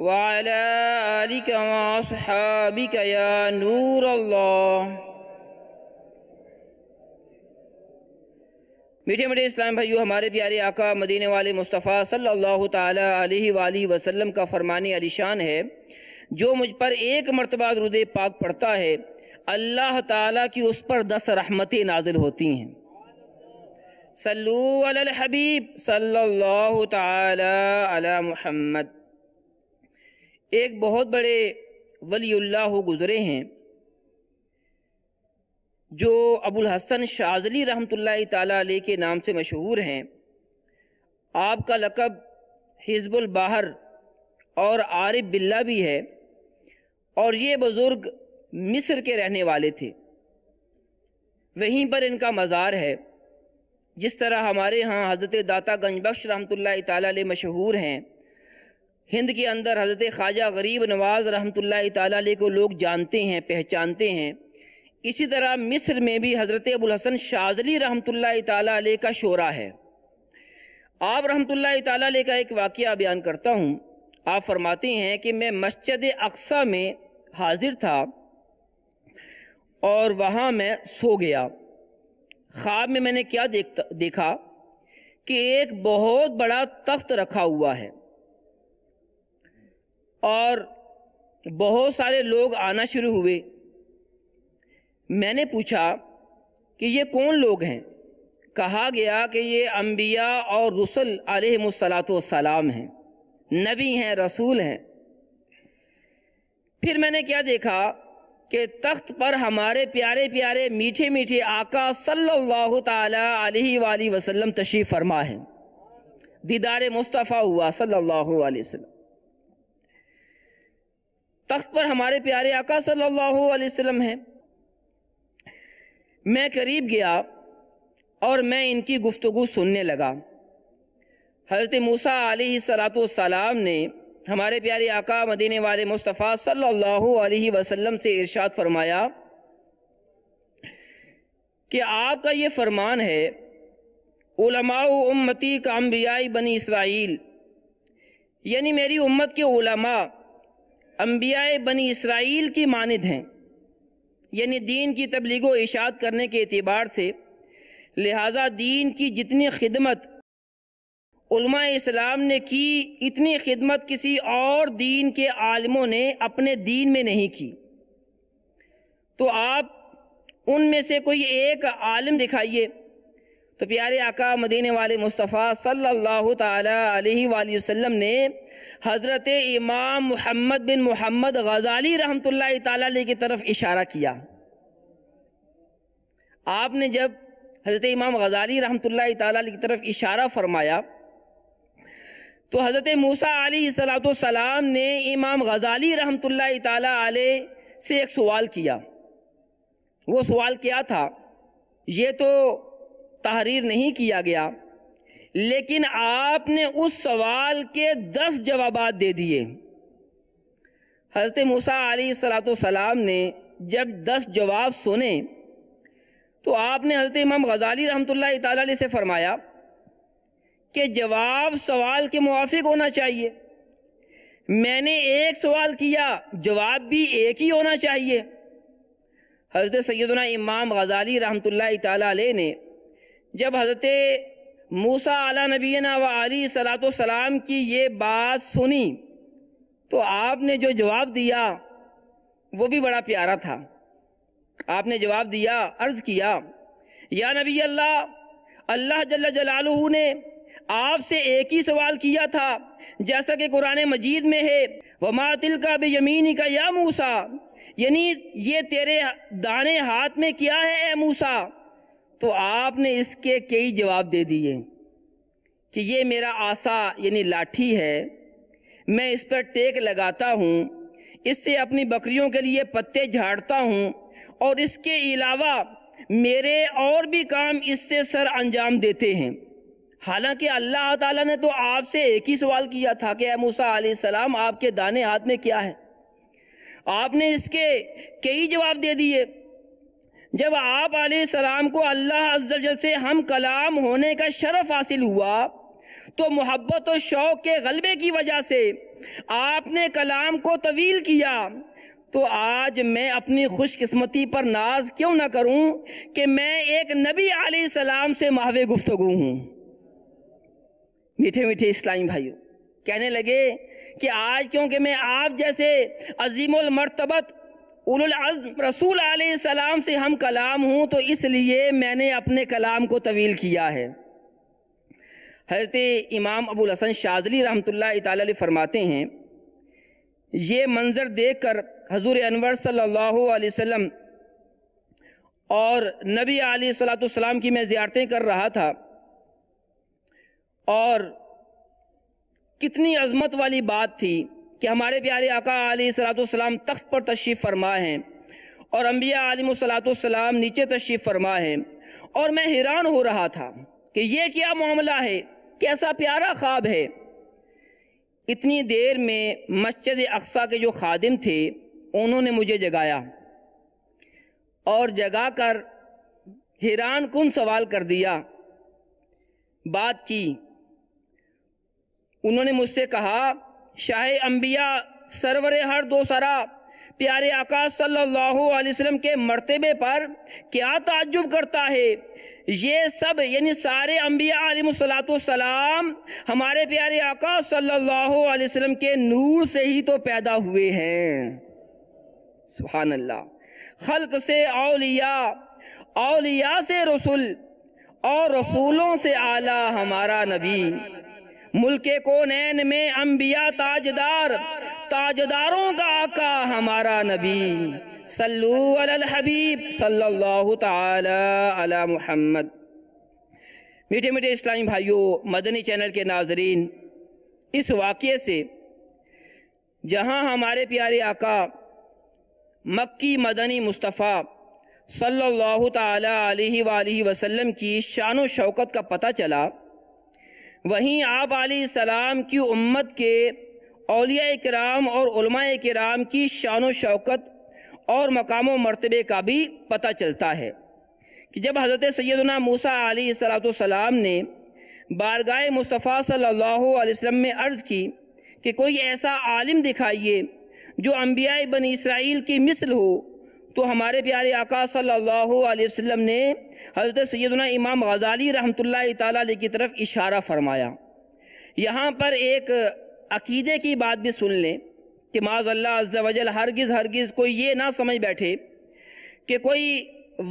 वाला वासहाबिक या नूर अल्लाह मीठे मीठे इस्लाम भाइयों हमारे प्यारे आका मदीने वाले मुस्तफ़ा सल्लल्लाहु अलैहि वसल्लम का फरमान अलीशान है जो मुझ पर एक मरतबा रुद पाक पढ़ता है अल्लाह ताला की उस पर दस रहमतें नाजिल होती हैं सल्लु अल हबीब सल्लल्लाहु ताला अला मुहम्मद एक बहुत बड़े हो गुज़रे हैं जो अबुल हसन शाजली रहमतुल्लाह के नाम से मशहूर हैं आपका लकब हिजबुल बाहर और आरिफ बिल्ला भी है और ये बुज़ुर्ग मिस्र के रहने वाले थे वहीं पर इनका मज़ार है जिस तरह हमारे यहाँ हज़रत दाता गंजबख्श रहमतुल्लाह ताली मशहूर हैं हिंद के अंदर हज़रत ख्वाजा गरीब नवाज़ रहमत ताली को लोग जानते हैं पहचानते हैं इसी तरह मिस्र में भी हज़रत अबुलहसन शाजली लाई ताली का शोरा है आप रहमतुल्लाह ताली का एक वाक़ बयान करता हूँ आप फरमाते हैं कि मैं मस्जिद अक्सा में हाजिर था और वहाँ मैं सो गया ख्वाब में मैंने क्या देखता देखा कि एक बहुत बड़ा तख्त रखा हुआ है और बहुत सारे लोग आना शुरू हुए मैंने पूछा कि ये कौन लोग हैं कहा गया कि ये अम्बिया और रसुल आलतम हैं नबी हैं रसूल हैं फिर मैंने क्या देखा कि तख्त पर हमारे प्यारे प्यारे मीठे मीठे आका सल्लल्लाहु ताला अलैहि वसल्लम तशरीफ़ फरमा है दीदार मुस्तफ़ा हुआ सल्लल्लाहु अलैहि वसल्लम तख्त पर हमारे प्यारे आका सल्लल्लाहु अलैहि वसल्लम हैं मैं करीब गया और मैं इनकी गुफ्तगु सुनने लगा हज़रत मूसा सलाम ने हमारे प्यारे आका मदीने वाले मुस्तफ़ा सल्लल्लाहु अलैहि वसल्लम से इरशाद फरमाया कि आपका ये फरमान है उलमाओ उम्मती अम्बियाई बनी इसराइल यानी मेरी उम्मत के उलमा अम्बिया बनी इसराइल की मानद हैं यानी दीन की तबलीग व इशात करने के अतबार से लिहाजा दीन की जितनी खिदमत इस्लाम ने की इतनी खिदमत किसी और दीन के आलमों ने अपने दीन में नहीं की तो आप उनमें से कोई एक आलम दिखाइए तो प्यारे आका मदीने वाले मुस्तफ़ा सल्लल्लाहु अलैहि वसल्लम ने हज़रत इमाम मोहम्मद बिन मोहम्मद गज़ाली रहमतुल्लाह ताली की तरफ इशारा किया आपने जब हज़रत इमाम गज़ाली रहमतुल्लाह ताली की तरफ इशारा फरमाया तो हज़रत मूसा सलाम ने इमाम गज़ाली रहमतुल्लाह ताली से एक सवाल किया वो सवाल क्या था ये तो तहरीर नहीं किया गया लेकिन आपने उस सवाल के दस जवाब दे दिए हजरत मूसा सलाम ने जब दस जवाब सुने तो आपने हजरत इमाम गजाली रहमत ताली से फरमाया कि जवाब सवाल के मुआफिक होना चाहिए मैंने एक सवाल किया जवाब भी एक ही होना चाहिए हजरत सैदना इमाम गजाली रहमत ताली ने जब हज़रत मूसा आला नबीना व आली सलाम की ये बात सुनी तो आपने जो जवाब दिया वो भी बड़ा प्यारा था आपने जवाब दिया अर्ज़ किया या नबी अल्लाह अल्लाह जल्ला जलालहू ने आपसे एक ही सवाल किया था जैसा कि कुरान मजीद में है वमा मातिल का बे यमीनी का या मूसा यानी ये तेरे दाने हाथ में क्या है ए मूसा तो आपने इसके कई जवाब दे दिए कि ये मेरा आशा यानी लाठी है मैं इस पर टेक लगाता हूँ इससे अपनी बकरियों के लिए पत्ते झाड़ता हूँ और इसके अलावा मेरे और भी काम इससे सर अंजाम देते हैं हालांकि अल्लाह ताला ने तो आपसे एक ही सवाल किया था कि मूसा सलाम आपके दाने हाथ में क्या है आपने इसके कई जवाब दे दिए जब आप सलाम को अल्लाह अज्जल से हम कलाम होने का शरफ हासिल हुआ तो मोहब्बत और शौक के गलबे की वजह से आपने कलाम को तवील किया तो आज मैं अपनी खुशकस्मती पर नाज क्यों ना करूं कि मैं एक नबी सलाम से माहवे गुफ्तु हूं मीठे मीठे इस्लामी भाइयों कहने लगे कि आज क्योंकि मैं आप जैसे अजीमल मरतबत उलज़म रसूल सलाम से हम कलाम हूँ तो इसलिए मैंने अपने कलाम को तवील किया है हज़रत इमाम अबुल हसन शाजली रहमत ताली फरमाते हैं ये मंज़र देख कर हजूर अनवर अलैहि वसल्लम और नबी आली सलाम की मैं ज़्यारतें कर रहा था और कितनी अजमत वाली बात थी कि हमारे प्यारे आका आली सलाम तख्त पर तशरीफ़ फरमा है और अम्बिया आलिम सलाम नीचे तशरीफ़ फरमा है और मैं हैरान हो रहा था कि यह क्या मामला है कैसा प्यारा ख्वाब है इतनी देर में मस्जिद अक्सा के जो खादिम थे उन्होंने मुझे जगाया और जगा कर हैरान कन सवाल कर दिया बात की उन्होंने मुझसे कहा शाह अम्बिया सरवर हर दो सरा प्यारे आकाश सल्लल्लाहु अलैहि वसल्लम के मर्तबे पर क्या ताज्जुब करता है ये सब यानी सारे अम्बिया सलाम हमारे प्यारे आकाश सल्लल्लाहु अलैहि वसल्लम के नूर से ही तो पैदा हुए हैं सुबहान अल्लाह खल्क से अलिया अलिया से रसूल और रसूलों से आला हमारा नबी मुल्क को नैन में अम्बिया ताजदार ताजदारों का आका हमारा नबी सल्लू अल हबीब सल्लल्लाहु ताला अला मुहम्मद मीठे मीठे इस्लामी भाइयों मदनी चैनल के नाजरीन इस वाक़े से जहां हमारे प्यारे आका मक्की मदनी मुस्तफ़ा सल्लल्लाहु ताला अलैहि वसल्लम की शान शौकत का पता चला वहीं आप सलाम की उम्मत के अलिया कराम और कराम की शान शौकत और मकाम मरतबे का भी पता चलता है कि जब हज़रत सैदना मूसा सलाम ने बारगाह मुस्तफ़ा सल्लल्लाहु अलैहि वसल्लम में अर्ज़ की कि कोई ऐसा आलिम दिखाइए जो अम्बिया बन इसराइल की मिसल हो तो हमारे प्यारे आका सल्लल्लाहु अलैहि वसल्लम ने हज़रत सैदना इमाम गज़ाली रहमतुल्लाह ताली की तरफ इशारा फरमाया यहाँ पर एक अकीदे की बात भी सुन लें कि माजल्ला अज्जल हरगिज़ हरगिज़ कोई ये ना समझ बैठे कि कोई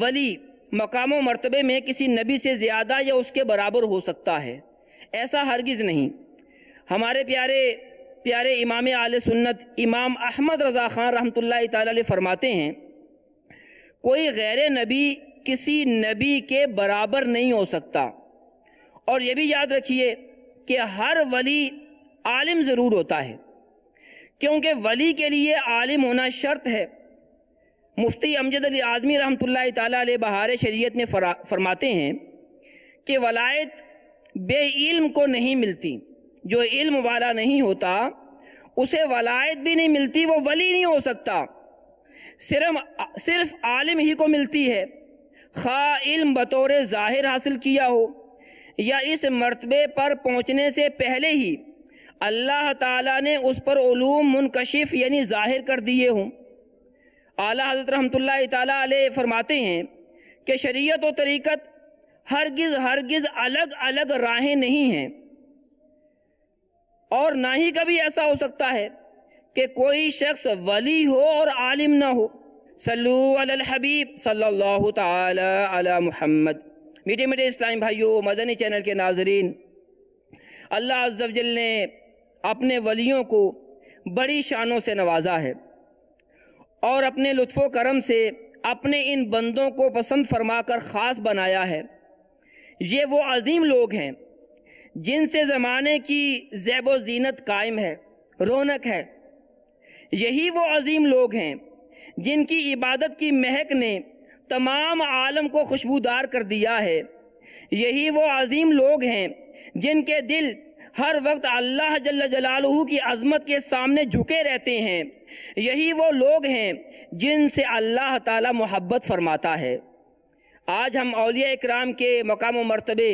वली मकाम मरतबे में किसी नबी से ज़्यादा या उसके बराबर हो सकता है ऐसा हरगिज़ नहीं हमारे प्यारे प्यारे इमाम आल सुन्नत इमाम अहमद रज़ा ख़ान रहमत ला फरमाते हैं कोई गैर नबी किसी नबी के बराबर नहीं हो सकता और यह भी याद रखिए कि हर वली आलिम ज़रूर होता है क्योंकि वली के लिए आलिम होना शर्त है मुफ्ती अमजद अली आज़मी रहमतुल्लाह ताली बहार शरीयत में फरमाते हैं कि वलायत बे इल्म को नहीं मिलती जो इल्म वाला नहीं होता उसे वलायत भी नहीं मिलती वो वली नहीं हो सकता सिर्फ सिर्फ आलिम ही को मिलती है खा इल्म बतौर ज़ाहिर हासिल किया हो या इस मरतबे पर पहुँचने से पहले ही अल्लाह ताला ने उस पर ूम मुनकशिफ यानी ज़ाहिर कर दिए हों आला हजरत रहमतुल्लाह ताला फरमाते हैं कि शरीयत व तरीक़त हरगिज़ हरगिज़ अलग अलग राहें नहीं हैं और ना ही कभी ऐसा हो सकता है कि कोई शख्स वली हो और आलिम ना हो सल्लू हबीब सल्लल्लाहु ताला अला मुहम्मद मीठे मीठे इस्लामी भाइयों मदनी चैनल के नाजरीन अल्लाह अज्जल ने अपने वलियों को बड़ी शानों से नवाजा है और अपने लुत्फ़ करम से अपने इन बंदों को पसंद फरमा कर ख़ास बनाया है ये वो अजीम लोग हैं जिनसे ज़माने की जैब जीनत कायम है रौनक है यही वो अजीम लोग हैं जिनकी इबादत की महक ने तमाम आलम को खुशबूदार कर दिया है यही वो अजीम लोग हैं जिनके दिल हर वक्त अल्लाह जल जलालहू की अजमत के सामने झुके रहते हैं यही वो लोग हैं जिनसे अल्लाह ताला मोहब्बत फरमाता है आज हम अलिया इकराम के मकाम मरतबे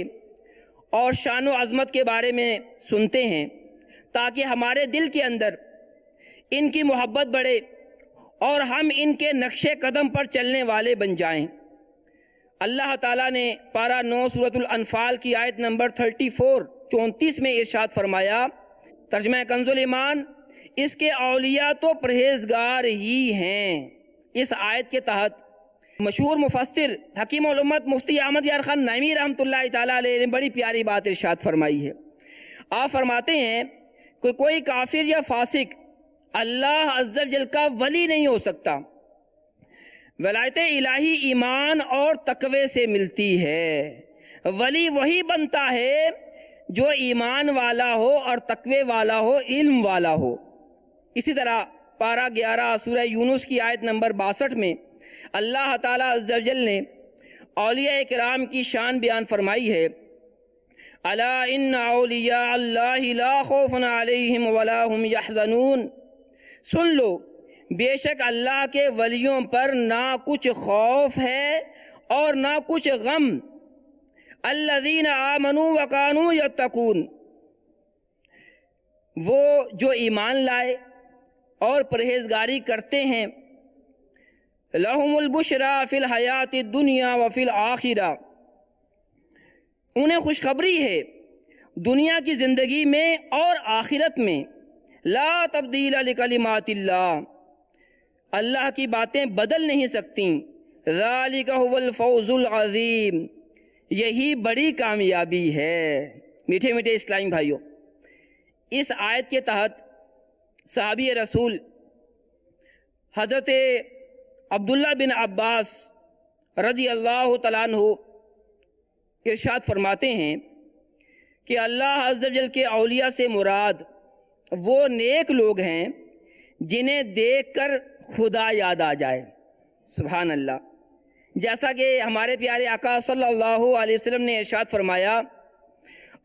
और शान अजमत के बारे में सुनते हैं ताकि हमारे दिल के अंदर इनकी मोहब्बत बढ़े और हम इनके नक्शे कदम पर चलने वाले बन जाएं। अल्लाह ताला ने पारा नौ सूरतुल अनफाल की आयत नंबर थर्टी फोर चौंतीस में इरशाद फरमाया तर्जम कंजुल ईमान इसके अलिया तो परहेजगार ही हैं इस आयत के तहत मशहूर मुफसर हकीम उलमत मुफ्ती अहमद यार खान नामी रहमत ने बड़ी प्यारी बात इरशाद फरमाई है आप फरमाते हैं कि कोई काफिर या फासिक अल्लाह अज्जल का वली नहीं हो सकता वलायत इलाही ईमान और तकवे से मिलती है वली वही बनता है जो ईमान वाला हो और तकवे वाला हो इल्म वाला हो इसी तरह पारा ग्यारह सूर्य यूनुस की आयत नंबर बासठ में अल्लाह तजल ने अलिया कराम की शान बयान फरमाई है अला इन अलिया अल्लाह खौफन यहजनून सुन लो बेशक अल्लाह के वलियों पर ना कुछ खौफ है और ना कुछ गम अल्लादीन आमनु वकानू यकून वो जो ईमान लाए और परहेजगारी करते हैं लहमुलबुशरा फ़िल हयात दुनिया व फिल आखिरा उन्हें खुशखबरी है दुनिया की ज़िंदगी में और आखिरत में ला तब्दील कलिमातिल्ला अल्लाह की बातें बदल नहीं सकती फौजुल अजीम यही बड़ी कामयाबी है मीठे मीठे इस्लामी भाइयों इस आयत के तहत सहाबी रसूल हज़रत अब्दुल्ला बिन अब्बास रजी अल्लाह तलान इर्शाद फरमाते हैं कि अल्लाह अजल के अलिया से मुराद वो नेक लोग हैं जिन्हें देखकर खुदा याद आ जाए सुबहान अल्लाह जैसा कि हमारे प्यारे आका सल्लल्लाहु अलैहि वसल्लम ने इरशाद फरमाया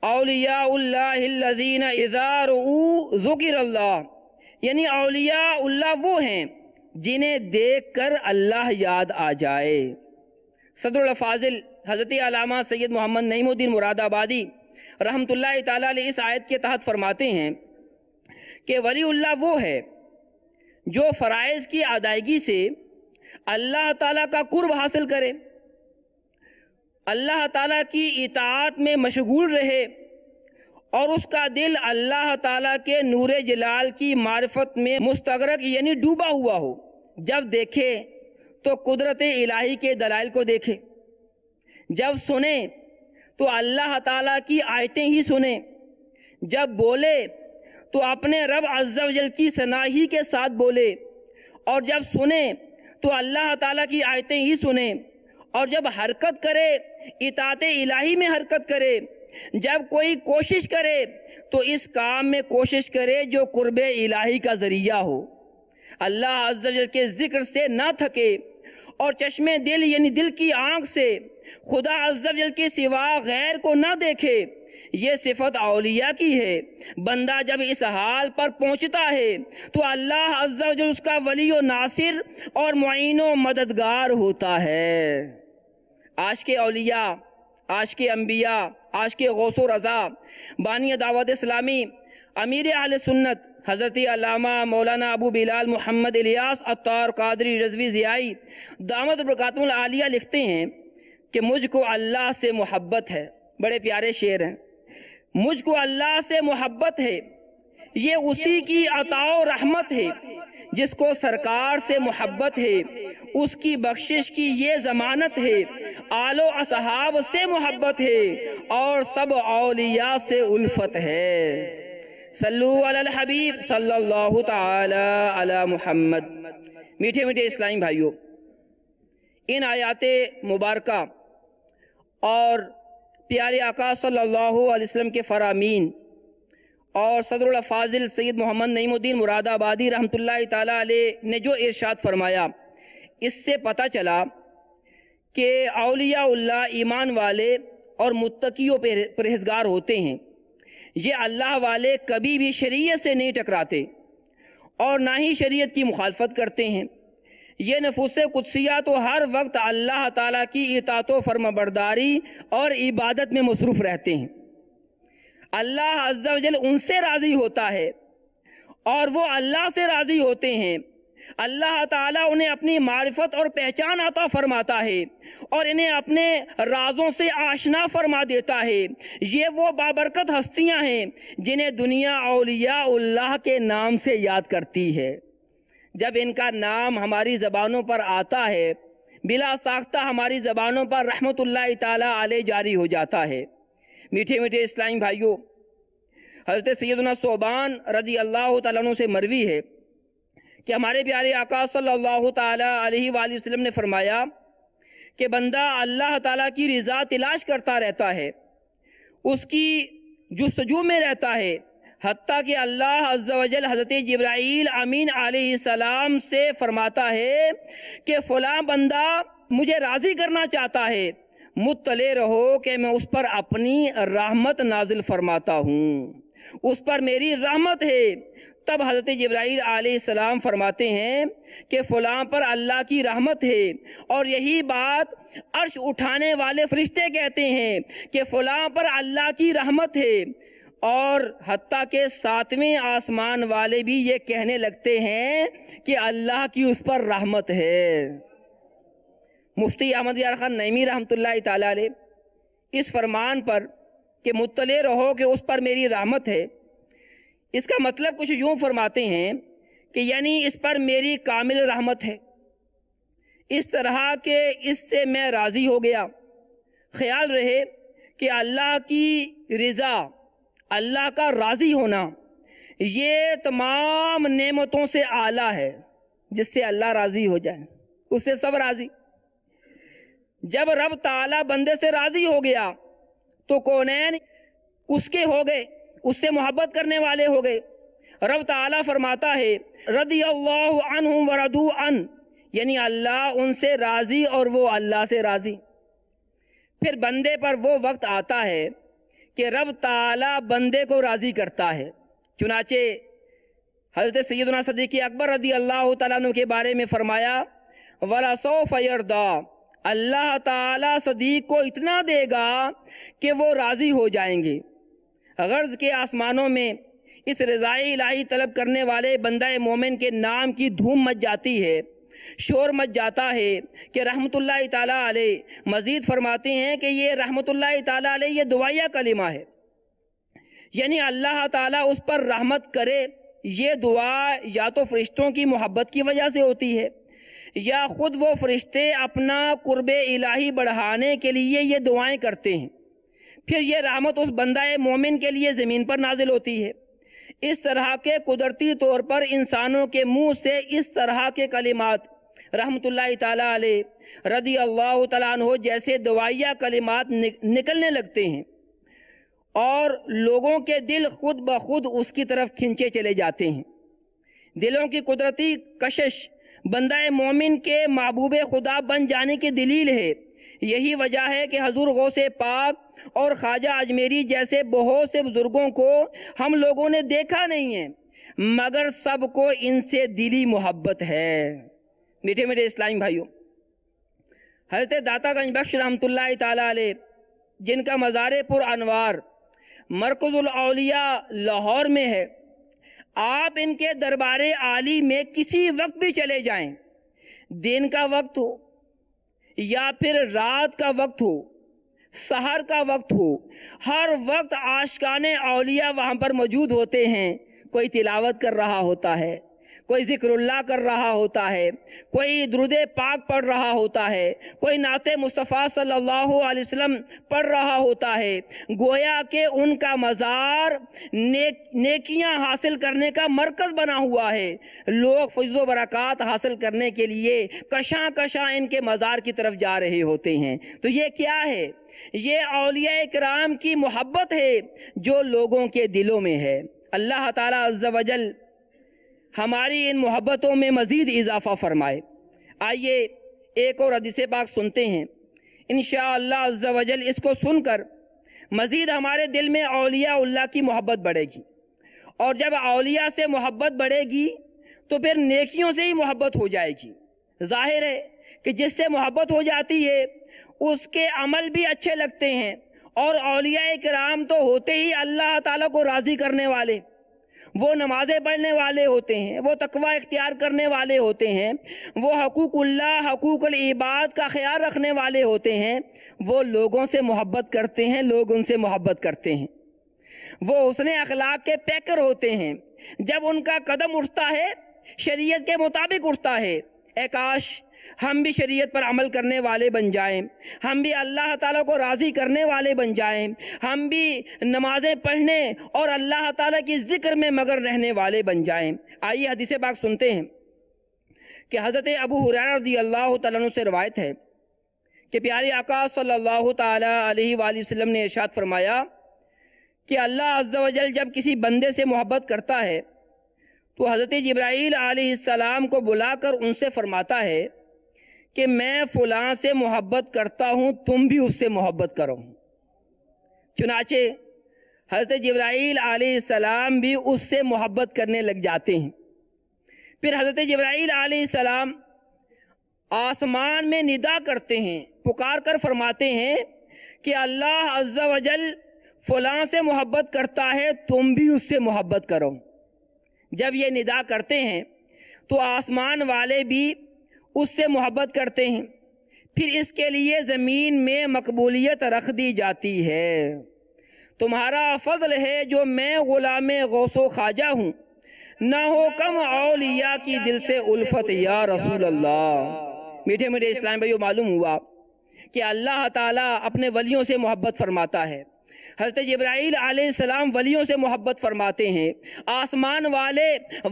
अलियाजीन यानी अलिया वो हैं जिन्हें देख कर अल्लाह याद आ जाए फाजिल हज़रत आलामा सैयद मोहम्मद नईमुद्दीन मुरादाबादी रहमतुल्लाह ताला इस आयत के तहत फरमाते हैं कि वलीउल्ला वो है जो फ़राइज की अदायगी से अल्लाह ताला का कुर्ब हासिल करे अल्लाह ताला की इतात में मशगूल रहे और उसका दिल अल्लाह ताला के नूर जलाल की मार्फत में मुस्तरक यानी डूबा हुआ हो जब देखे तो कुदरत इलाही के दलाइल को देखे जब सुने तो अल्लाह ताला की आयतें ही सुने जब बोले तो अपने रब अज्जावजल की सनाही के साथ बोले और जब सुने तो अल्लाह ताला की आयतें ही सुने और जब हरकत करे इतात इलाही में हरकत करे जब कोई कोशिश करे तो इस काम में कोशिश करे जो कुर्ब इलाही का ज़रिया हो अल्लाह अज्जल के ज़िक्र से ना थके और चश्मे दिल यानी दिल की आँख से खुदा अज्जल के सिवा गैर को ना देखे ये सिफत अलिया की है बंदा जब इस हाल पर पहुंचता है तो अल्लाह उसका वली नासिर और मुन मददगार होता है आज के अलिया आज के अम्बिया आज के गौसो रज़ा बानी दावत इस्लामी अमीर आल सुन्नत हज़रत अलामा मौलाना अबू बिलाल मोहम्मद इलियास अतार कादरी रजवी ज़ियाई दामद आलिया लिखते हैं कि मुझको अल्लाह से मोहब्बत है बड़े प्यारे शेर हैं मुझको अल्लाह से मोहब्बत है ये उसी की अताओ रहमत है जिसको सरकार से मोहब्बत है उसकी बख्शिश की ये जमानत है आलो असहाब से मोहब्बत है और सब अलिया से उल्फत है सल्लु अल हबीब सल्लल्लाहु ताला अला मुहम्मद मीठे मीठे इस्लामी भाइयों इन आयात मुबारक और प्यारे आका सल्लल्लाहु अलैहि वसल्लम के फरामीन और सदरुल फाजिल सैयद मोहम्मद नईमुद्दीन मुरादाबादी रहमतुल्लाह ताला ने जो इरशाद फरमाया इससे पता चला कि अलिया ईमान वाले और मुत्तकियों परहेजगार होते हैं ये अल्लाह वाले कभी भी शरीयत से नहीं टकराते और ना ही शरीयत की मुखालफत करते हैं ये नफुस कुदसिया तो हर वक्त अल्लाह ताला की इतात फरमाबरदारी और इबादत में मसरूफ़ रहते हैं अल्लाह अज्जावजल उनसे राज़ी होता है और वो अल्लाह से राज़ी होते हैं अल्लाह ताला उन्हें अपनी मार्फत और पहचान अता फरमाता है और इन्हें अपने राजों से आशना फरमा देता है ये वो बाबरकत हस्तियां हैं जिन्हें दुनिया अलिया के नाम से याद करती है जब इनका नाम हमारी ज़बानों पर आता है बिला साख्ता हमारी ज़बानों पर रहमत ताली जारी हो जाता है मीठे मीठे इस्लामी भाइयों हज़रत सैदना सोबान रजी अल्लाह तु से मरवी है कि हमारे प्यारे आकाश सल्लल्लाहु अलैहि वसल्लम ने फरमाया कि बंदा अल्लाह ताला की रज़ा तलाश करता रहता है उसकी जस्तजू में रहता है हती कि अल्लाह अज्जल हज़रत जब्राइल अमीन आलाम से फरमाता है कि फ़लाँ बंदा मुझे राज़ी करना चाहता है मुतले रहो कि मैं उस पर अपनी रहमत नाजिल फरमाता हूँ उस पर मेरी रहमत है तब हज़रत जब्राइल आसमाम फरमाते हैं कि फ़लाँ पर अल्लाह की रहमत है और यही बात अर्श उठाने वाले फरिश्ते कहते हैं कि फ़लाँ पर अल्लाह की रहमत है और हती के सातवें आसमान वाले भी ये कहने लगते हैं कि अल्लाह की उस पर रहमत है मुफ्ती अहमद यार खान नईमी रहमत ताल इस फरमान पर कि मुतले रहो कि उस पर मेरी रहमत है इसका मतलब कुछ यूँ फरमाते हैं कि यानी इस पर मेरी कामिल रहमत है इस तरह के इससे मैं राज़ी हो गया ख्याल रहे कि अल्लाह की रज़ा अल्लाह का राज़ी होना ये तमाम नेमतों से आला है जिससे अल्लाह राज़ी हो जाए उससे सब राज़ी जब रब ताला बंदे से राज़ी हो गया तो कौनैन उसके हो गए उससे मोहब्बत करने वाले हो गए रब ताला फरमाता है रदी अल्लाह वरदू अन यानी अल्लाह उनसे राज़ी और वो अल्लाह से राज़ी फिर बंदे पर वो वक्त आता है कि रब ताला बंदे को राज़ी करता है चुनाचे हज़रत सैदना सदीक़ी अकबर रदी अल्लाह तु के बारे में फ़रमाया वला सो अल्लाह ताला सदीक को इतना देगा कि वो राज़ी हो जाएंगे गर्ज के आसमानों में इस रज़ाई लाही तलब करने वाले बंदा मोमिन के नाम की धूम मच जाती है शोर मच जाता है कि रहमतुल्लाह ताला आले मज़ीद फरमाते हैं कि ये रहमतुल्लाह ताला आले ये दुआया कलिमा है यानी अल्लाह ताला उस पर रहमत करे ये दुआ या तो फरिश्तों की मोहब्बत की वजह से होती है या ख़ुद वो फरिश्ते अपना कुर्ब इलाही बढ़ाने के लिए ये दुआएं करते हैं फिर ये रहमत उस बंदा मोमिन के लिए ज़मीन पर नाजिल होती है इस तरह के कुदरती तौर पर इंसानों के मुंह से इस तरह के कलिमात रहमत रदी अल्लाह तहो जैसे दवाइया कलिमात निकलने लगते हैं और लोगों के दिल खुद ब खुद उसकी तरफ खिंचे चले जाते हैं दिलों की कुदरती कशिश बंदा मोमिन के महबूब खुदा बन जाने की दलील है यही वजह है कि हजूर गौसे पाक और ख्वाजा अजमेरी जैसे बहुत से बुजुर्गों को हम लोगों ने देखा नहीं है मगर सबको इनसे दिली मोहब्बत है मीठे मीठे इस्लामी भाइयों हजरत दाता गंज बख्श रहमत ताल जिनका मज़ारपुर अनवार मरकज़ुलौलिया लाहौर में है आप इनके दरबार आली में किसी वक्त भी चले जाएं दिन का वक्त हो या फिर रात का वक्त हो सहर का वक्त हो हर वक्त आशकान अलिया वहाँ पर मौजूद होते हैं कोई तिलावत कर रहा होता है कोई जिक्रुल्ला कर रहा होता है कोई द्रुद पाक पढ़ रहा होता है कोई नात मुस्तफ़ा सल्लल्लाहु अलैहि वसल्लम पढ़ रहा होता है गोया के उनका मज़ार ने, नेकियां हासिल करने का मरकज़ बना हुआ है लोग फजो बरक़ात हासिल करने के लिए कशां कशां इनके मज़ार की तरफ जा रहे होते हैं तो ये क्या है ये अलिया कराम की मोहब्बत है जो लोगों के दिलों में है अल्लाह ताला अज्जा वजल हमारी इन मोहब्बतों में मज़ीद इजाफ़ा फरमाए आइए एक और हदीस पाक सुनते हैं इन शजल इसको सुनकर मज़ीद हमारे दिल में अलिया की मोहब्बत बढ़ेगी और जब अलिया से मोहब्बत बढ़ेगी तो फिर नेकियों से ही मोहब्बत हो जाएगी जाहिर है कि जिससे मोहब्बत हो जाती है उसके अमल भी अच्छे लगते हैं और अलिया कराम तो होते ही अल्लाह ताला को राज़ी करने वाले वो नमाज़ें पढ़ने वाले होते हैं वो तकवा इख्तियार करने वाले होते हैं वो हकूकल्ला हकूक इबाद का ख्याल रखने वाले होते हैं वो लोगों से मोहब्बत करते हैं लोग उनसे मोहब्बत करते हैं वो उसने अखलाक के पैकर होते हैं जब उनका कदम उठता है शरीयत के मुताबिक उठता है एकाश हम भी शरीयत पर अमल करने वाले बन जाएं हम भी अल्लाह ताला को राज़ी करने वाले बन जाएं हम भी नमाज़ें पढ़ने और अल्लाह ताला की ज़िक्र में मगर रहने वाले बन जाएं आइए हदीस पाक सुनते हैं कि हज़रत अबू हुरैरा अल्लाह से रवायत है कि प्यारे आका सल्लल्लाहु अलैहि वसल्लम ने इरशाद फरमाया कि अल्लाह अज्जल जब किसी बंदे से मोहब्बत करता है तो हज़रत जब्राईल सलाम को बुलाकर उनसे फरमाता है कि मैं फलां से मोहब्बत करता हूँ तुम भी उससे मोहब्बत करो चुनाचे हज़रत जब्राईल सलाम भी उससे मोहब्बत करने लग जाते हैं फिर हज़रत जब्राइल सलाम आसमान में निदा करते हैं पुकार कर फरमाते हैं कि अल्लाह अज्जा वजल फलां से मोहब्बत करता है तुम भी उससे मोहब्बत करो जब ये निदा करते हैं तो आसमान वाले भी उससे मोहब्बत करते हैं फिर इसके लिए ज़मीन में मकबूलियत रख दी जाती है तुम्हारा फजल है जो मैं ग़ुलाम गौसो ख्वाजा हूँ ना हो कम अलिया की दिल से उल्फत या रसूल अल्लाह मीठे मीठे इस्लाम भाई मालूम हुआ कि अल्लाह ताला अपने वलियों से मोहब्बत फरमाता है हजरत जब्राईल आसमाम वलियों से मोहब्बत फरमाते हैं आसमान वाले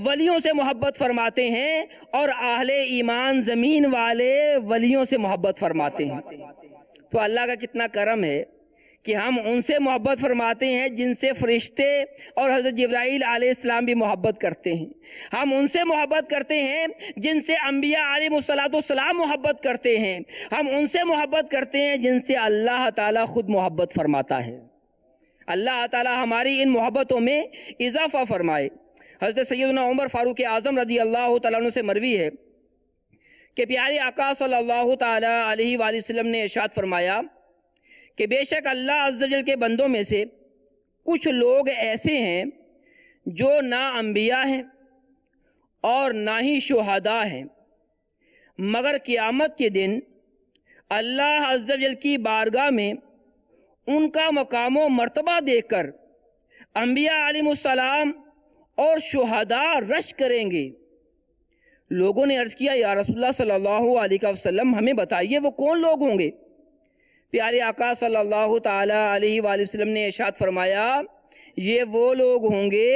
वलियों से मोहब्बत फरमाते हैं और आहले ईमान ज़मीन वाले वलियों से मोहब्बत फरमाते हैं तो अल्लाह का कितना करम है कि हम उनसे मोहब्बत फरमाते हैं जिनसे फरिश्ते और हज़रत जब्राईल आसमाम भी मोहब्बत करते हैं हम उनसे मोहब्बत करते हैं जिनसे अम्बिया आलमसलाम मोहब्बत करते हैं हम उनसे मोहब्बत करते हैं जिनसे अल्लाह ताला खुद मोहब्बत फरमाता है अल्लाह ताला हमारी इन मोहब्बतों में इजाफा फरमाए हज़रत सैदना उमर फ़ारूक आज़म रदी अल्लाह तु से मरवी है कि प्यारे आकाश सल्लल्लाहु अलैहि वसल्लम ने इरशाद फरमाया कि बेशक अल्लाह अजल के बंदों में से कुछ लोग ऐसे हैं जो ना अम्बिया हैं और ना ही शहदा हैं मगर क़ियामत के दिन अल्लाह अजल की बारगाह में उनका मकाम व मरतबा देकर अम्बिया आलिम और शहदा रश करेंगे लोगों ने अर्ज़ किया या रसूलुल्लाह सल्लल्लाहु अलैहि वसल्लम हमें बताइए वो कौन लोग होंगे प्यारे आका सल्लल्लाहु ताला अलैहि वसल्लम ने इशात फरमाया ये वो लोग होंगे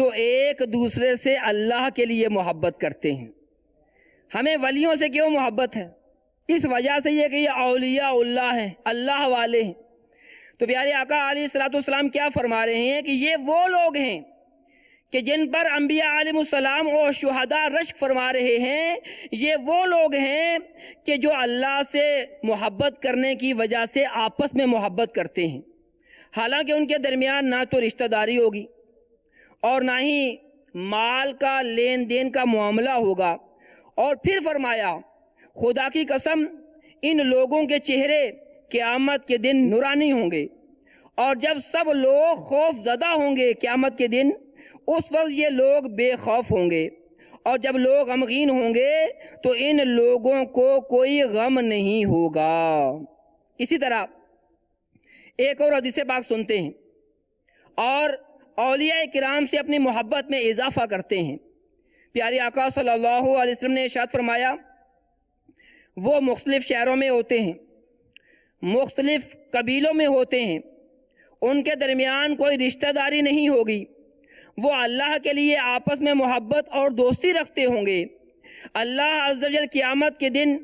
जो एक दूसरे से अल्लाह के लिए मोहब्बत करते हैं हमें वलियों से क्यों मोहब्बत है इस वजह से ये कि ये अलिया है अल्लाह वाले हैं तो प्यारे आका सलाम क्या फरमा रहे हैं कि ये वो लोग हैं कि जिन पर अम्बिया आलम और शहदा रश्क फरमा रहे हैं ये वो लोग हैं कि जो अल्लाह से मोहब्बत करने की वजह से आपस में मोहब्बत करते हैं हालांकि उनके दरमियान ना तो रिश्तेदारी होगी और ना ही माल का लेन देन का मामला होगा और फिर फरमाया खुदा की कसम इन लोगों के चेहरे क़्यामत के दिन नुरानी होंगे और जब सब लोग खौफ ज़दा होंगे क़्यामत के दिन उस वक्त ये लोग बेखौफ होंगे और जब लोग गमगीन होंगे तो इन लोगों को कोई गम नहीं होगा इसी तरह एक और हदीस बाग सुनते हैं और अलिया कराम से अपनी मोहब्बत में इजाफा करते हैं प्यारे आका सल्लल्लाहु अलैहि वसल्लम ने इशाद फरमाया वो मुख्तलिफ शहरों में होते हैं मुख्तलिफ कबीलों में होते हैं उनके दरमियान कोई रिश्तेदारी नहीं होगी वो अल्लाह के लिए आपस में मोहब्बत और दोस्ती रखते होंगे अल्लाह अजल क़ियामत के दिन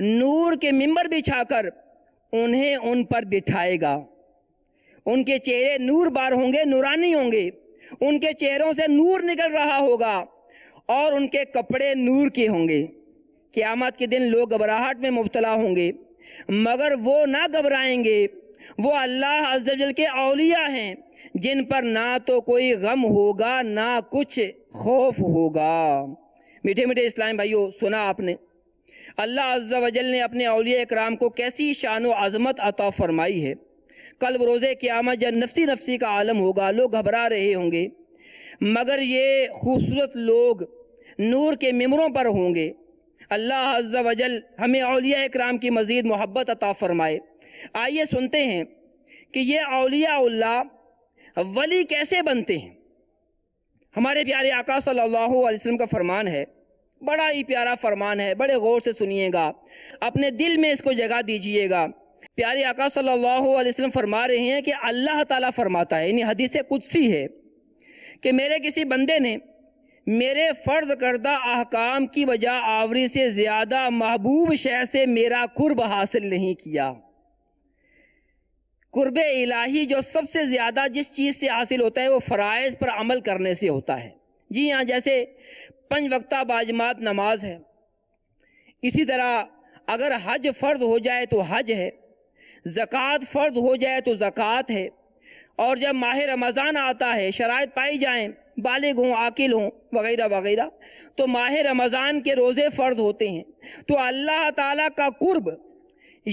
नूर के मिंबर कर उन्हें उन पर बिठाएगा उनके चेहरे नूर बार होंगे नूरानी होंगे उनके चेहरों से नूर निकल रहा होगा और उनके कपड़े नूर के होंगे क़्यामत के दिन लोग घबराहट में मुबतला होंगे मगर वो ना घबराएंगे वो अल्लाह अजल के अलिया हैं जिन पर ना तो कोई गम होगा ना कुछ खौफ होगा मीठे मीठे इस्लाम भाइयों सुना आपने अल्लाह अजल ने अपने अलिया कराम को कैसी शान व अजमत अता फरमाई है कल रोज़े क़्यामत जब नफसी नफसी का आलम होगा लोग घबरा रहे होंगे मगर ये खूबसूरत लोग नूर के मम्बरों पर होंगे अल्लाह वजल हमें अलिया इक्राम की मज़ीद मोहब्बत अता फ़रमाए आइए सुनते हैं कि ये अलिया वली कैसे बनते हैं हमारे प्यारे आका सल्लल्लाहु अलैहि वसल्लम का फ़रमान है बड़ा ही प्यारा फरमान है बड़े गौर से सुनिएगा अपने दिल में इसको जगह दीजिएगा प्यारे आका सल्लल्लाहु अलैहि वसल्लम फरमा रहे हैं कि अल्लाह ताला फरमाता है यानी हदीस सी है कि मेरे किसी बंदे ने मेरे फ़र्द करदा अहकाम की वजह आवरी से ज़्यादा महबूब शह से मेरा कुर्ब हासिल नहीं किया कुर्ब इलाही जो सबसे ज़्यादा जिस चीज़ से हासिल होता है वो फ़रज़ पर अमल करने से होता है जी हाँ जैसे पंच वक्ता बाजमात नमाज है इसी तरह अगर हज फ़र्द हो जाए तो हज है ज़क़़त फ़र्द हो जाए तो ज़क़़त है और जब माह रमज़ान आता है शरात पाई जाएँ बालिग हों आकिल हों वगैरह वगैरह तो माह रमज़ान के रोज़े फ़र्ज होते हैं तो अल्लाह ताला का कुर्ब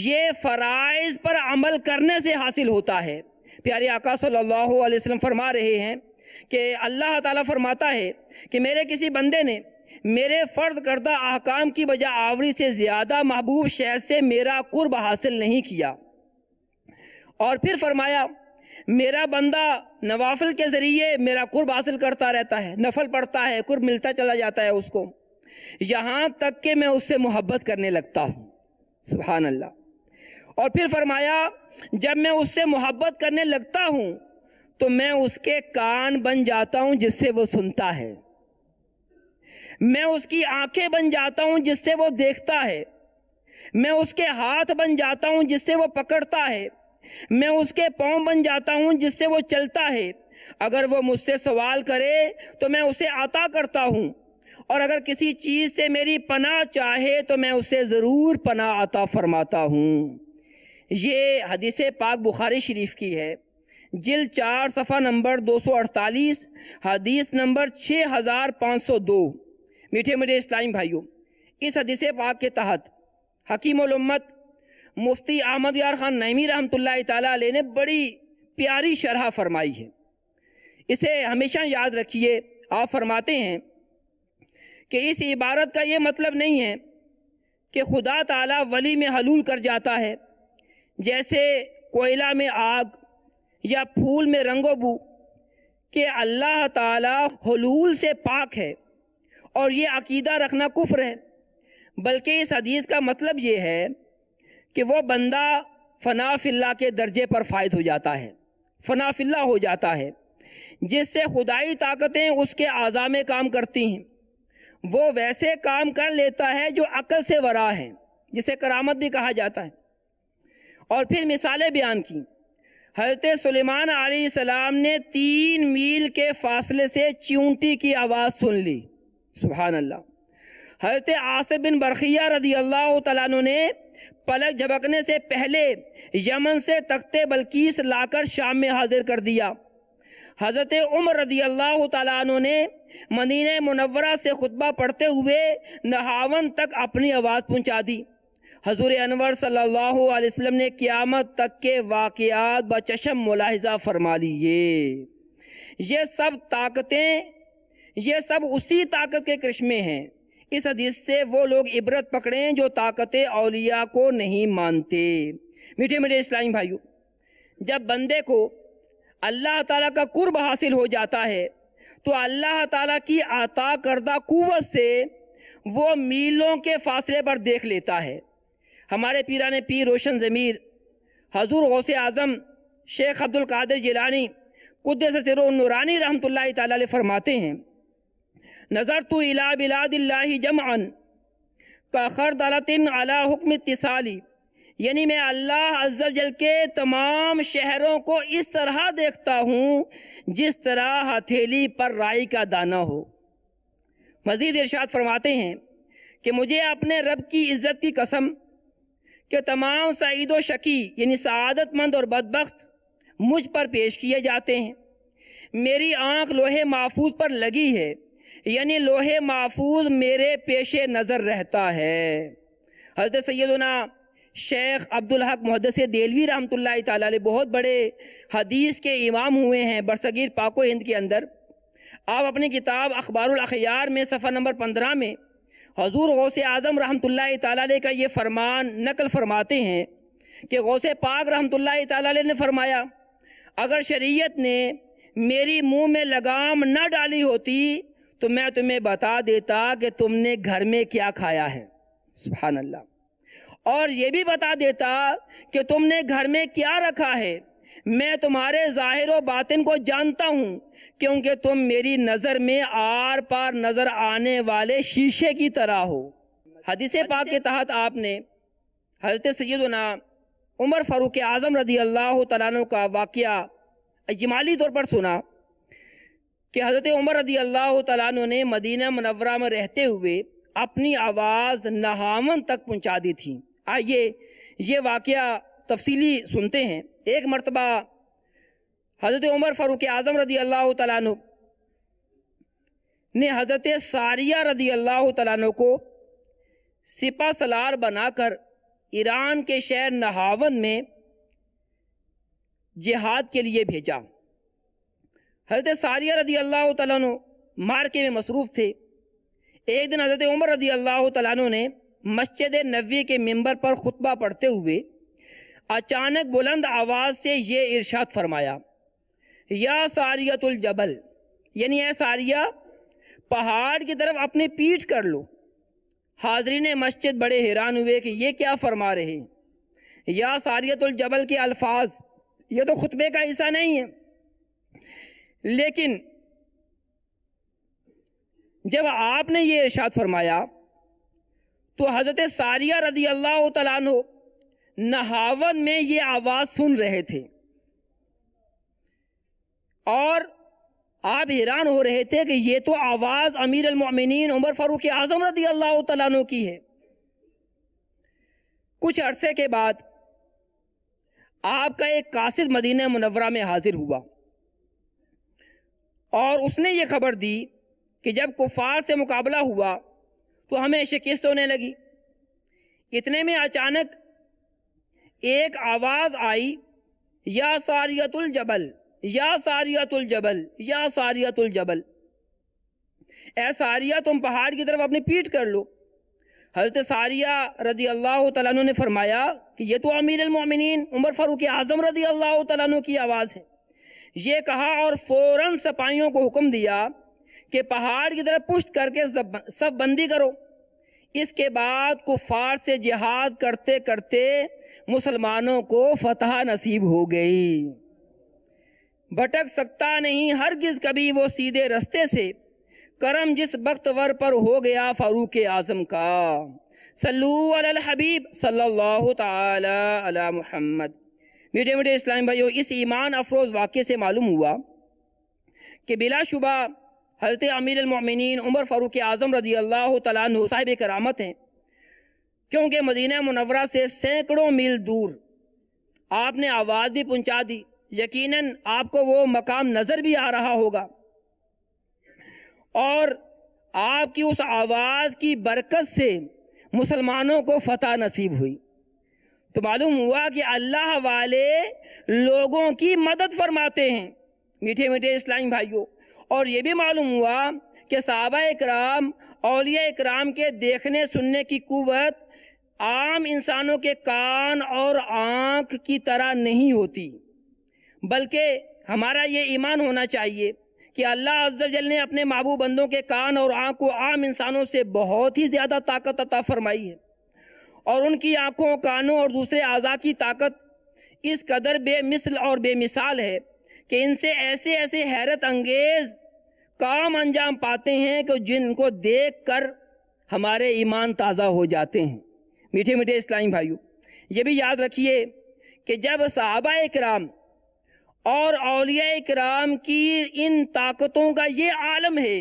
ये फ़राइज़ पर अमल करने से हासिल होता है प्यारे आका सल्लल्लाहु अलैहि वसल्लम फरमा रहे हैं कि अल्लाह ताला फरमाता है कि मेरे किसी बंदे ने मेरे फ़र्द करदा अहकाम की वजह आवरी से ज़्यादा महबूब शहर से मेरा कुर्ब हासिल नहीं किया और फिर फरमाया मेरा बंदा नवाफिल के ज़रिए मेरा कुर्ब हासिल करता रहता है नफल पढ़ता है कुर्ब मिलता चला जाता है उसको यहाँ तक कि मैं उससे मोहब्बत करने लगता हूँ सुबह अल्लाह और फिर फरमाया जब मैं उससे मोहब्बत करने लगता हूँ तो मैं उसके कान बन जाता हूँ जिससे वो सुनता है मैं उसकी आंखें बन जाता हूँ जिससे वो देखता है मैं उसके हाथ बन जाता हूँ जिससे वो पकड़ता है मैं उसके पांव बन जाता हूं जिससे वो चलता है अगर वो मुझसे सवाल करे तो मैं उसे आता करता हूं और अगर किसी चीज से मेरी पना चाहे तो मैं उसे जरूर पना आता फरमाता हूं ये हदीस पाक बुखारी शरीफ की है जिल चार सफ़ा नंबर 248 हदीस नंबर 6502 मीठे मीठे इस्लामी भाइयों इस हदीस पाक के तहत हकीम उम्मत मुफ्ती अहमद यार खान नईमी रहमत ताली ने बड़ी प्यारी शरह फरमाई है इसे हमेशा याद रखिए आप फरमाते हैं कि इस इबारत का ये मतलब नहीं है कि खुदा ताला वली में हलूल कर जाता है जैसे कोयला में आग या फूल में रंगोबू कि अल्लाह ताला हलूल से पाक है और ये अकीदा रखना कुफ्र है बल्कि इस हदीस का मतलब ये है कि वो बंदा फनाफिल्ला के दर्जे पर फायद हो जाता है फनाफिल्ला हो जाता है जिससे खुदाई ताकतें उसके आज़ा में काम करती हैं वो वैसे काम कर लेता है जो अकल से वरा है जिसे करामत भी कहा जाता है और फिर मिसालें बयान की हजरत सलेमान सलाम ने तीन मील के फासले से चूंटी की आवाज़ सुन ली सुबह अल्लाह हजरत आसिफ बिन बरखिया रदी अल्लाह तु ने पलक झपकने से पहले यमन से तख्ते बल्कीस लाकर शाम में हाजिर कर दिया हज़रत उमर रदी अल्लाह तु ने मदीन मुनवरा से खुतबा पढ़ते हुए नहावन तक अपनी आवाज़ पहुंचा दी हजूर अनवर सल्लल्लाहु अलैहि वसल्लम ने क्यामत तक के वाक़ात बचशम मुलाहजा फरमा लिए ये सब ताकतें ये सब उसी ताकत के करिश्मे हैं इस हदीस से वो लोग इबरत पकड़ें जो ताकत अलिया को नहीं मानते मीठे मीठे इस्लामी भाइयों जब बंदे को अल्लाह ताला का कुर्ब हासिल हो जाता है तो अल्लाह ताला की आता करदा कुवत से वो मीलों के फासले पर देख लेता है हमारे पीराने पीर रोशन ज़मीर हजूर गौस आज़म शेख अब्दुल कादिर जिलानी से सिरो नूरानी रहमत ला फरमाते हैं नज़र तो इला बिलादिल्ला जमअन का खर दलतिन अला हुक्म तिसाली यानी मैं अल्लाह अजल जल के तमाम शहरों को इस तरह देखता हूँ जिस तरह हथेली पर राई का दाना हो मज़ीद इरशाद फरमाते हैं कि मुझे अपने रब की इज़्ज़त की कसम के तमाम सईद व शकी यानी सआदतमंद और बदबख्त मुझ पर पेश किए जाते हैं मेरी आँख लोहे महफूज पर लगी है यानी लोहे महफूज मेरे पेशे नज़र रहता है हजरत सैदना शेख अब्दुल हक मुहदस देलवी रहमतुल्लाह ताली बहुत बड़े हदीस के इमाम हुए हैं बरसगीर पाको हिंद के अंदर आप अपनी किताब अखबारखियार में सफ़र नंबर पंद्रह में हजूर गौस आज़म रहमतुल्लाह ताली का ये फरमान नकल फरमाते हैं कि गौस पाक रहमत लाई ने फरमाया अगर शरीय ने मेरी मुँह में लगाम न डाली होती तो मैं तुम्हें बता देता कि तुमने घर में क्या खाया है सुबह अल्लाह और ये भी बता देता कि तुमने घर में क्या रखा है मैं तुम्हारे ज़ाहिर व बातिन को जानता हूँ क्योंकि तुम मेरी नज़र में आर पार नज़र आने वाले शीशे की तरह हो हदीस पाक के तहत आपने हजरत सैदना उमर फ़ारूक आज़म रदी अल्लाह तला का वाक़ अजमाली तौर पर सुना कि हज़रत उमर रदी अल्लाह तु ने मदीना मनवरा में रहते हुए अपनी आवाज़ नहावन तक पहुँचा दी थी आइए ये वाक़ तफसली सुनते हैं एक मरतबा हज़रत उमर फ़ारूक आज़म रदी अल्लाह तु ने हज़रत सारिया रदी अल्लाह तु को सिपा सलार बनाकर ईरान के शहर नहावन में जिहाद के लिए भेजा हजरत सारिया रदी अल्लाह तु मार्के में मसरूफ़ थे एक दिन हजरत उमर रदी अल्लाह तु ने मस्जिद नबी के मंबर पर खुतबा पढ़ते हुए अचानक बुलंद आवाज़ से ये इर्शाद फरमाया या सारियतुलजबल यानी ए सारिया पहाड़ की तरफ अपनी पीठ कर लो हाजरीन मस्जिद बड़े हैरान हुए कि ये क्या फरमा रहे या सारियतुलजबल के अल्फाज ये तो खुतबे का हिस्सा नहीं है लेकिन जब आपने ये इर्शाद फरमाया तो हज़रत सारिया रदी अल्लाह तु नहावन में ये आवाज़ सुन रहे थे और आप हैरान हो रहे थे कि ये तो आवाज़ अमीर अलमिन उमर फ़ारूक आज़म रदी अल्लाह तु की है कुछ अरसे के बाद आपका एक कासिद मदीना मुनवरा में हाजिर हुआ और उसने ये खबर दी कि जब कुफार से मुकाबला हुआ तो हमें शिकस्त होने लगी इतने में अचानक एक आवाज़ आई या सारियतुल जबल या सारियतुल जबल या सारियतुल जबल ए सारिया तुम पहाड़ की तरफ अपनी पीठ कर लो हज़रत सारिया रदी अल्लाह तु ने फरमाया कि ये तो अमीर उमर फ़ारूक आज़म रदी अल्लाह तु की आवाज़ है ये कहा और फौरन सपाहियों को हुक्म दिया कि पहाड़ की तरफ पुष्ट करके सब बंदी करो इसके बाद कुफार से जिहाद करते करते मुसलमानों को फतह नसीब हो गई भटक सकता नहीं हर किस कभी वो सीधे रस्ते से करम जिस वक्त वर पर हो गया फारूक आजम का सल्लू अल हबीब सल्लल्लाहु ताला अला मुहम्मद मेरे मेरे इस्लाम भाइयों इस ईमान अफरोज़ वाक्य से मालूम हुआ कि बिलाशुबा हज़रत अमीर अमिन उमर फ़ारूक आज़म रजी अल्लाह तु साहिब करामत हैं क्योंकि मदीना मुनवरा से सैकड़ों मील दूर आपने आवाज़ भी पहुंचा दी यकीनन आपको वो मकाम नज़र भी आ रहा होगा और आपकी उस आवाज़ की बरकत से मुसलमानों को फतह नसीब हुई तो मालूम हुआ कि अल्लाह वाले लोगों की मदद फरमाते हैं मीठे मीठे इस्लामी भाइयों और ये भी मालूम हुआ कि सहाबा इक्राम अलिया इक्राम के देखने सुनने की कुवत आम इंसानों के कान और आँख की तरह नहीं होती बल्कि हमारा ये ईमान होना चाहिए कि अल्लाह अज्जल ने अपने महबूब बंदों के कान और आँख को आम इंसानों से बहुत ही ज़्यादा ताकत अता फरमाई है और उनकी आंखों कानों और दूसरे अज़ा की ताकत इस कदर बेमिसल और बेमिसाल है कि इनसे ऐसे ऐसे हैरत अंगेज काम अंजाम पाते हैं कि जिनको देख कर हमारे ईमान ताज़ा हो जाते हैं मीठे मीठे इस्लामी भाइयों ये भी याद रखिए कि जब सहाबा कराम और अलिया कराम की इन ताकतों का ये आलम है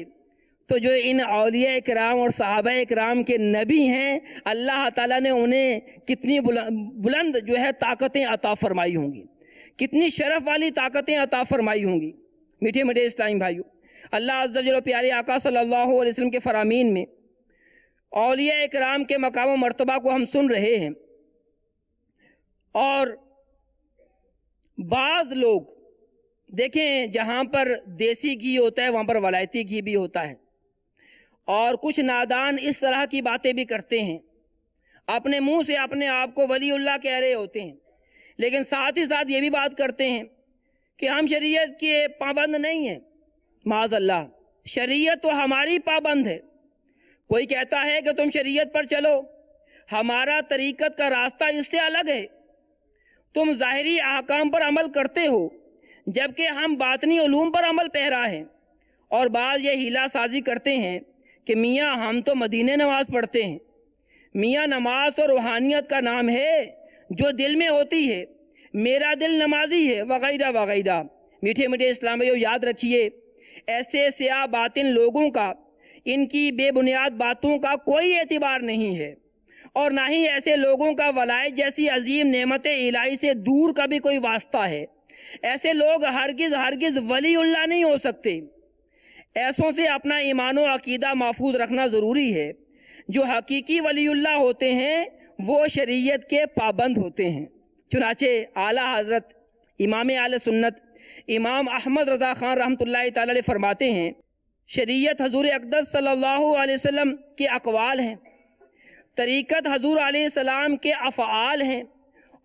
तो जो इन अलिया कराम और साहब कराम के नबी हैं अल्लाह ताला ने उन्हें कितनी बुलंद जो है ताकतें अता फरमाई होंगी कितनी शरफ वाली ताकतें अता फरमाई होंगी मीठे मीठे इस टाइम भाइयों अल्लाह अजल प्यारे आका सल्लल्लाहु अलैहि वसल्लम के फ़रामीन में अलिया कराम के मकाम मरतबा को हम सुन रहे हैं और बाज़ लोग देखें जहाँ पर देसी घी होता है वहाँ पर वलायती घी भी होता है और कुछ नादान इस तरह की बातें भी करते हैं अपने मुंह से अपने आप को वलीअल्ला कह रहे होते हैं लेकिन साथ ही साथ ये भी बात करते हैं कि हम शरीयत के पाबंद नहीं हैं माजल्ला शरीयत तो हमारी पाबंद है कोई कहता है कि तुम शरीयत पर चलो हमारा तरीक़त का रास्ता इससे अलग है तुम ज़ाहरी अहकाम पर अमल करते हो जबकि हम बातनी पर अमल पैरा है और बाद ये हीला साजी करते हैं कि मियाँ हम तो मदीने नमाज पढ़ते हैं मियाँ नमाज और रूहानियत का नाम है जो दिल में होती है मेरा दिल नमाजी है वगैरह वगैरह मीठे मीठे इस्लाम भाइयों याद रखिए ऐसे स्याह बातिन लोगों का इनकी बेबुनियाद बातों का कोई एतबार नहीं है और ना ही ऐसे लोगों का वलाय जैसी अजीम नमत इलाही से दूर का भी कोई वास्ता है ऐसे लोग हरगिज़ हरगिज़ वली नहीं हो सकते ऐसों से अपना ईमान अकीदा महफूज रखना ज़रूरी है जो हकीकी वलील्ला होते हैं वो शरीयत के पाबंद होते हैं चुनाचे आला हजरत इमाम आल सुन्नत इमाम अहमद रज़ा ख़ान रहमत ताली फरमाते हैं शरीयत हजूर अकदस सल्लल्लाहु अलैहि वसल्लम के अकवाल हैं तरीक़त हजूर सलाम के अफ़ाल हैं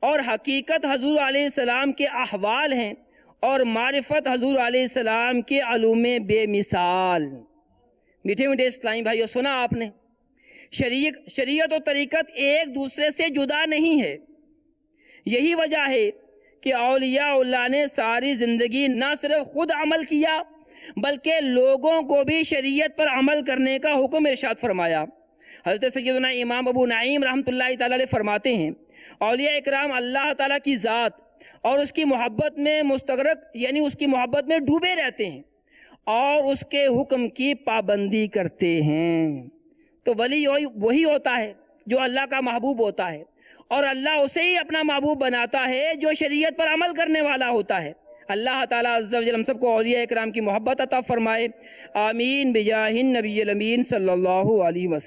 और हकीकत हजूर सलाम के अहवाल हैं और मारफत हजूर आलाम के आलूम बेमिसाल मीठे मीठे भाई भाइयों सुना आपने शरीय शरीयत और तरीक़त एक दूसरे से जुदा नहीं है यही वजह है कि अलिया ने सारी ज़िंदगी न सिर्फ खुद अमल किया बल्कि लोगों को भी शरीयत पर अमल करने का हुक्म इर्शाद फरमाया हज़रत सैदना इमाम अबू नाइम रहमत ला फरमाते हैं अलिया इकराम अल्लाह ताली की ज़ात और उसकी मोहब्बत में मुस्तरक यानी उसकी मोहब्बत में डूबे रहते हैं और उसके हुक्म की पाबंदी करते हैं तो वली वही होता है जो अल्लाह का महबूब होता है और अल्लाह उसे ही अपना महबूब बनाता है जो शरीयत पर अमल करने वाला होता है अल्लाह ताला हम सबको अलिया कराम की मोहब्बत अता फरमाए आमीन बिजाहिन नबी अमीन सल्लल्लाहु